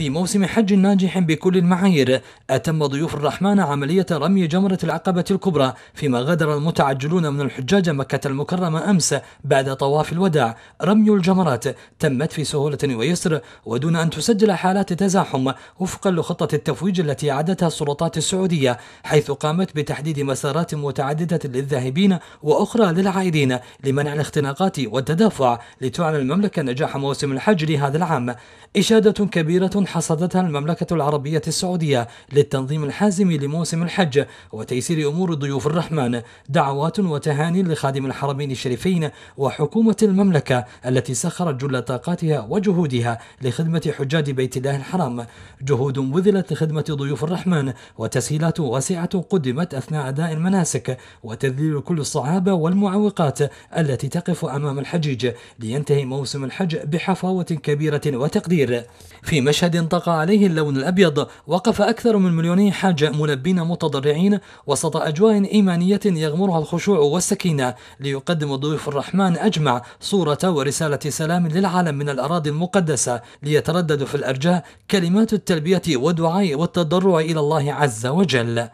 في موسم حج ناجح بكل المعايير أتم ضيوف الرحمن عملية رمي جمرة العقبة الكبرى فيما غادر المتعجلون من الحجاج مكة المكرمة أمس بعد طواف الوداع رمي الجمرات تمت في سهولة ويسر ودون أن تسجل حالات تزاحم وفقا لخطة التفويج التي أعدتها السلطات السعودية حيث قامت بتحديد مسارات متعددة للذاهبين وأخرى للعائدين لمنع الاختناقات والتدافع لتعلن المملكة نجاح موسم الحج لهذا العام إشادة كبيرة حصدتها المملكة العربية السعودية للتنظيم الحازم لموسم الحج وتيسير أمور ضيوف الرحمن دعوات وتهاني لخادم الحرمين الشريفين وحكومة المملكة التي سخرت جل طاقاتها وجهودها لخدمة حجاج بيت الله الحرام جهود بذلت لخدمة ضيوف الرحمن وتسهيلات واسعة قدمت أثناء أداء المناسك وتذليل كل الصعاب والمعوقات التي تقف أمام الحجيج لينتهي موسم الحج بحفاوة كبيرة وتقدير في مشهد بلد طغى عليه اللون الأبيض وقف أكثر من مليوني حاج ملبين متضرعين وسط أجواء إيمانية يغمرها الخشوع والسكينة ليقدم ضيوف الرحمن أجمع صورة ورسالة سلام للعالم من الأراضي المقدسة ليتردد في الأرجاء كلمات التلبية والدعاء والتضرع إلى الله عز وجل